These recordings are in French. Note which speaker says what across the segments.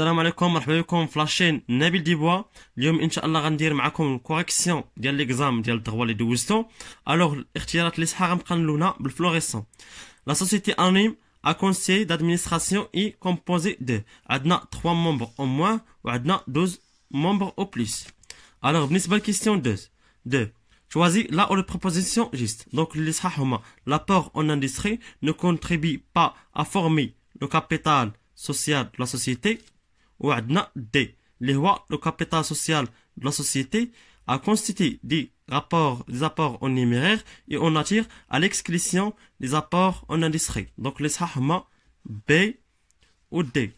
Speaker 1: السلام عليكم مرحبا بكم في لاشين نبيل ديبوا اليوم ان شاء الله غندير معكم الكوريكسيون ديال ليكزام ديال الدغوا اللي دوزتو الوغ الاختيارات اللي صحا غنقنلونا بالفلوريسون لا سوسيتي انونيم à conseil d'administration est composé de عندنا 3 membres au moins ou عندنا 12 membres au plus. Alors بالنسبه للكيستيون 2 2 Choisis la ou la proposition juste. Donc l'apport en industrie ne contribue pas à former le capital social de la société ou Adna D. Le capital social de la société a constitué des rapports, des apports en numéraire et on attire à l'exclusion des apports en industrie. Donc, le sahma B ou D.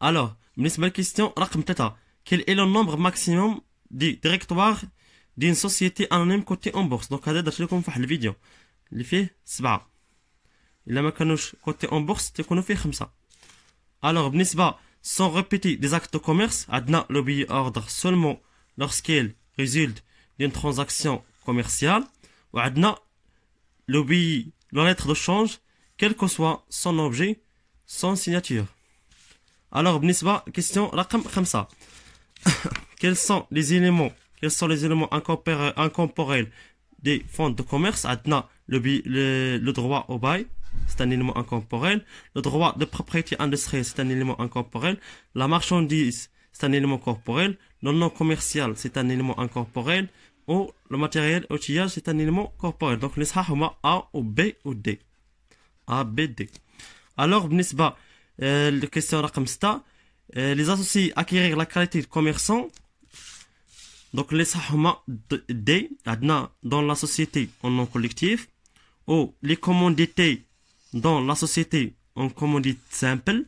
Speaker 1: Alors, je me pose la question. Quel est le nombre maximum du directoire d'une société anonyme côté en bourse Donc, regardez, je vais vous faire la vidéo. Il fait SBA. Il aime que nous, côté en bourse, nous fassions comme ça. Alors, je ne sais pas sans répéter des actes de commerce, Adna l'obéit ordre seulement lorsqu'elle résulte d'une transaction commerciale, ou Adna l'obéit la lettre de change, quel que soit son objet, son signature. Alors, pas question comme ça. Quels sont les éléments, quels sont les éléments incorporels des fonds de commerce Adna l'obéit le droit au bail c'est un élément incorporel. Le droit de propriété industrielle, c'est un élément incorporel. La marchandise, c'est un élément corporel. Le nom commercial, c'est un élément incorporel. Ou le matériel outillage, c'est un élément corporel. Donc, les A ou B ou D. A, B, D. Alors, Bnisba, euh, la question comme ça, les associés acquérir la qualité de commerçant. Donc, les sahuma D, dans la société en nom collectif. Ou les commandités dans la société en commandite simple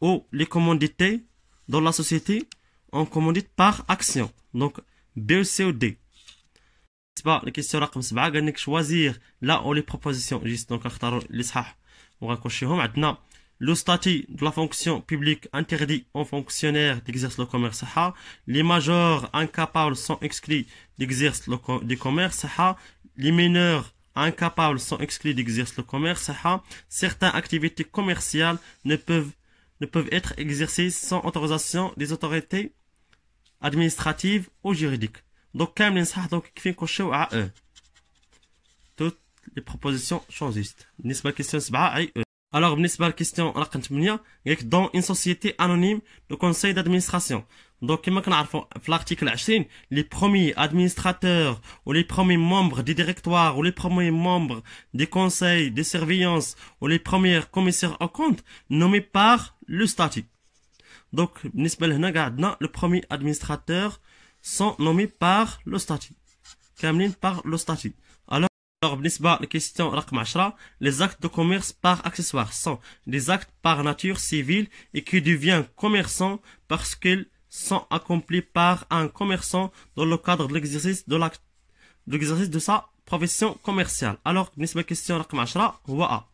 Speaker 1: ou les commandités dans la société en commandite par action. Donc B, e C ou e D. pas la question 7 choisir là où les propositions juste donc les اللي On le statut de la fonction publique interdit aux fonctionnaires d'exercer le commerce les majors incapables sont exclus d'exercer le commerce les mineurs incapables sont exclus d'exercer le commerce, certaines activités commerciales ne peuvent, ne peuvent être exercées sans autorisation des autorités administratives ou juridiques. Donc, quand même, donc, qui cocher à eux. Toutes les propositions changent. N'est-ce question, c'est alors, بالنسبة question dans une société anonyme, le conseil d'administration, donc, comme l'article 20, les premiers administrateurs ou les premiers membres des directoires ou les premiers membres des conseils de surveillance ou les premiers commissaires aux comptes nommés par le statut. Donc, le premier administrateur sont nommés par le statut. par le statut. Alors, alors, بالنسبة les actes de commerce par accessoire sont des actes par nature civile et qui devient commerçant parce qu'ils sont accomplis par un commerçant dans le cadre de l'exercice de, de, sa profession commerciale. Alors, بالنسبة question رقم 10 هو